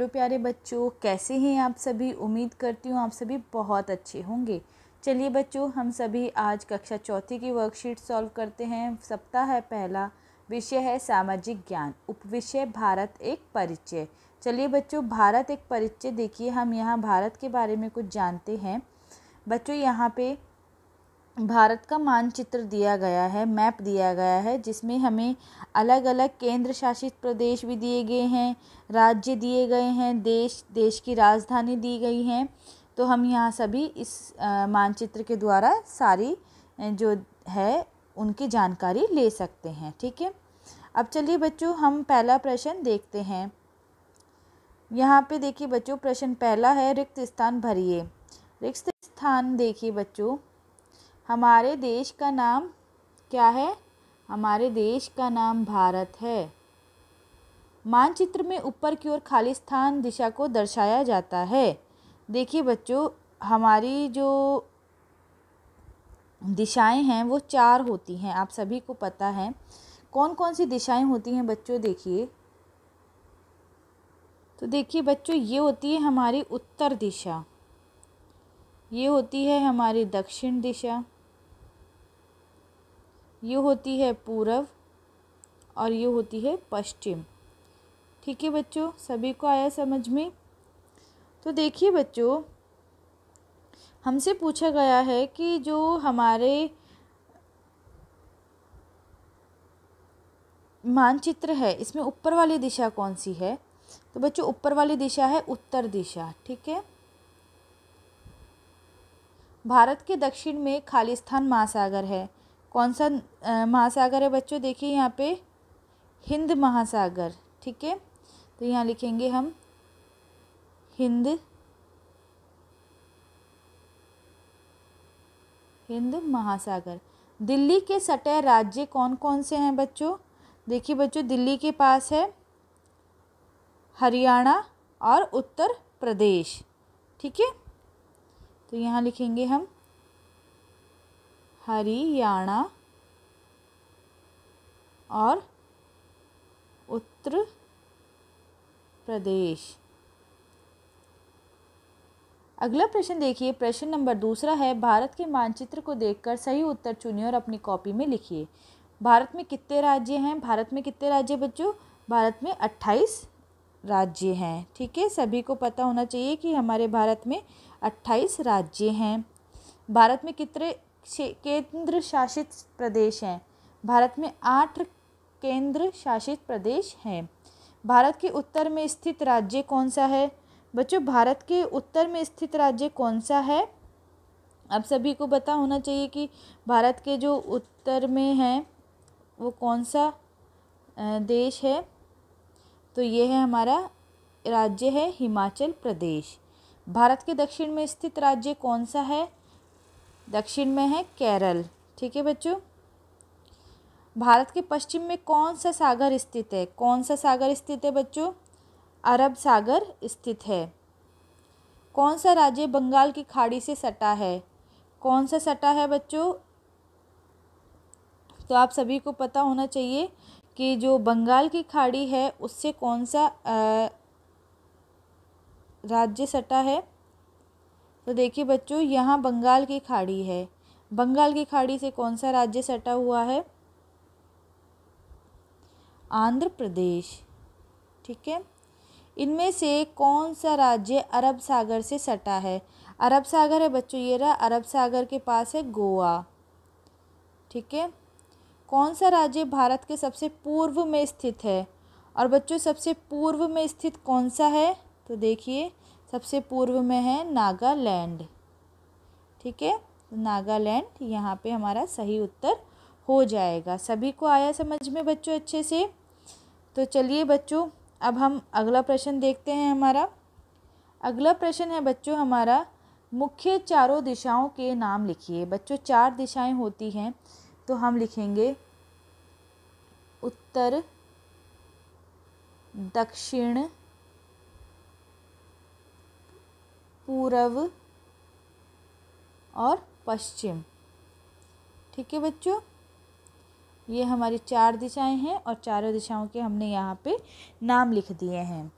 hello तो प्यारे बच्चों कैसे हैं आप सभी उम्मीद करती हूँ आप सभी बहुत अच्छे होंगे चलिए बच्चों हम सभी आज कक्षा चौथी की वर्कशीट सॉल्व करते हैं सप्ताह है पहला विषय है सामाजिक ज्ञान उपविषय भारत एक परिचय चलिए बच्चों भारत एक परिचय देखिए हम यहाँ भारत के बारे में कुछ जानते हैं बच्चों यहाँ पे भारत का मानचित्र दिया गया है मैप दिया गया है जिसमें हमें अलग अलग केंद्र शासित प्रदेश भी दिए गए हैं राज्य दिए गए हैं देश देश की राजधानी दी गई हैं तो हम यहाँ सभी इस मानचित्र के द्वारा सारी जो है उनकी जानकारी ले सकते हैं ठीक है अब चलिए बच्चों हम पहला प्रश्न देखते हैं यहाँ पे देखिए बच्चों प्रश्न पहला है रिक्त स्थान भरिए रिक्त स्थान देखिए बच्चों हमारे देश का नाम क्या है हमारे देश का नाम भारत है मानचित्र में ऊपर की ओर स्थान दिशा को दर्शाया जाता है देखिए बच्चों हमारी जो दिशाएं हैं वो चार होती हैं आप सभी को पता है कौन कौन सी दिशाएं होती हैं बच्चों देखिए तो देखिए बच्चों ये होती है हमारी उत्तर दिशा ये होती है हमारी दक्षिण दिशा ये होती है पूर्व और ये होती है पश्चिम ठीक है बच्चों सभी को आया समझ में तो देखिए बच्चों हमसे पूछा गया है कि जो हमारे मानचित्र है इसमें ऊपर वाली दिशा कौन सी है तो बच्चों ऊपर वाली दिशा है उत्तर दिशा ठीक है भारत के दक्षिण में खालिस्तान महासागर है कौन सा महासागर है बच्चों देखिए यहाँ पे हिंद महासागर ठीक है तो यहाँ लिखेंगे हम हिंद हिंद महासागर दिल्ली के सटे राज्य कौन कौन से हैं बच्चों देखिए बच्चों दिल्ली के पास है हरियाणा और उत्तर प्रदेश ठीक है तो यहाँ लिखेंगे हम हरियाणा और उत्तर प्रदेश अगला प्रश्न देखिए प्रश्न नंबर दूसरा है भारत के मानचित्र को देखकर सही उत्तर चुनिए और अपनी कॉपी में लिखिए भारत में कितने राज्य हैं भारत में कितने राज्य बच्चों भारत में अट्ठाईस राज्य हैं ठीक है सभी को पता होना चाहिए कि हमारे भारत में अट्ठाईस राज्य हैं भारत में कितने केंद्र शासित प्रदेश हैं भारत में आठ केंद्र शासित प्रदेश हैं भारत के उत्तर में स्थित राज्य कौन सा है बच्चों भारत के उत्तर में स्थित राज्य कौन सा है आप सभी को पता होना चाहिए कि भारत के जो उत्तर में हैं वो कौन सा देश है तो ये है हमारा राज्य है हिमाचल प्रदेश भारत के दक्षिण में स्थित राज्य कौन सा है दक्षिण में है केरल ठीक है बच्चों भारत के पश्चिम में कौन सा सागर स्थित है कौन सा सागर स्थित है बच्चों अरब सागर स्थित है कौन सा राज्य बंगाल की खाड़ी से सटा है कौन सा सटा है बच्चों तो आप सभी को पता होना चाहिए कि जो बंगाल की खाड़ी है उससे कौन सा राज्य सटा है तो देखिए बच्चों यहाँ बंगाल की खाड़ी है बंगाल की खाड़ी से कौन सा राज्य सटा हुआ है आंध्र प्रदेश ठीक है इनमें से कौन सा राज्य अरब सागर से सटा है अरब सागर है बच्चों ये रहा अरब सागर के पास है गोवा ठीक है कौन सा राज्य भारत के सबसे पूर्व में स्थित है और बच्चों सबसे पूर्व में स्थित कौन सा है तो देखिए सबसे पूर्व में है नागालैंड ठीक है तो नागालैंड यहाँ पे हमारा सही उत्तर हो जाएगा सभी को आया समझ में बच्चों अच्छे से तो चलिए बच्चों अब हम अगला प्रश्न देखते हैं हमारा अगला प्रश्न है बच्चों हमारा मुख्य चारों दिशाओं के नाम लिखिए बच्चों चार दिशाएं होती हैं तो हम लिखेंगे उत्तर दक्षिण पूर्व और पश्चिम ठीक है बच्चों ये हमारी चार दिशाएं हैं और चारों दिशाओं के हमने यहाँ पे नाम लिख दिए हैं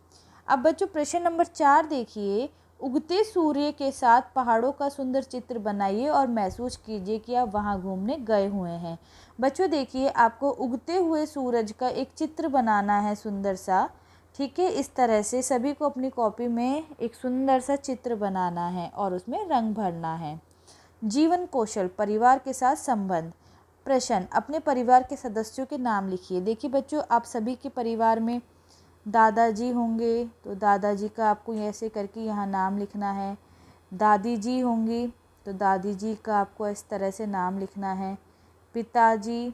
अब बच्चों प्रश्न नंबर चार देखिए उगते सूर्य के साथ पहाड़ों का सुंदर चित्र बनाइए और महसूस कीजिए कि आप वहाँ घूमने गए हुए हैं बच्चों देखिए आपको उगते हुए सूरज का एक चित्र बनाना है सुंदर सा ठीक है इस तरह से सभी को अपनी कॉपी में एक सुंदर सा चित्र बनाना है और उसमें रंग भरना है जीवन कौशल परिवार के साथ संबंध प्रश्न अपने परिवार के सदस्यों के नाम लिखिए देखिए बच्चों आप सभी के परिवार में दादाजी होंगे तो दादाजी का आपको ऐसे करके यहाँ नाम लिखना है दादी जी होंगी तो दादी जी का आपको इस तरह से नाम लिखना है पिताजी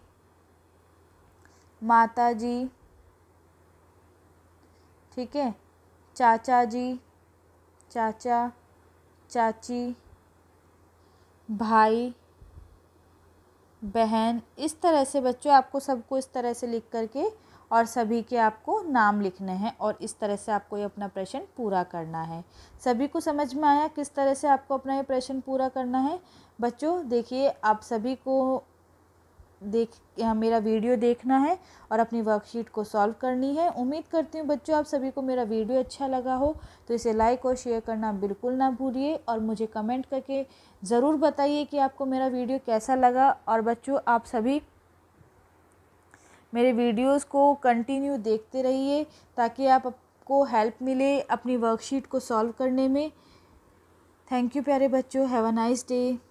माता जी ठीक है चाचा जी चाचा चाची भाई बहन इस तरह से बच्चों आपको सबको इस तरह से लिख करके और सभी के आपको नाम लिखने हैं और इस तरह से आपको ये अपना प्रश्न पूरा करना है सभी को समझ में आया किस तरह से आपको अपना ये प्रश्न पूरा करना है बच्चों देखिए आप सभी को देख मेरा वीडियो देखना है और अपनी वर्कशीट को सॉल्व करनी है उम्मीद करती हूँ बच्चों आप सभी को मेरा वीडियो अच्छा लगा हो तो इसे लाइक और शेयर करना बिल्कुल ना भूलिए और मुझे कमेंट करके ज़रूर बताइए कि आपको मेरा वीडियो कैसा लगा और बच्चों आप सभी मेरे वीडियोस को कंटिन्यू देखते रहिए ताकि आपको हेल्प मिले अपनी वर्कशीट को सॉल्व करने में थैंक यू प्यारे बच्चों हैव अ नाइस डे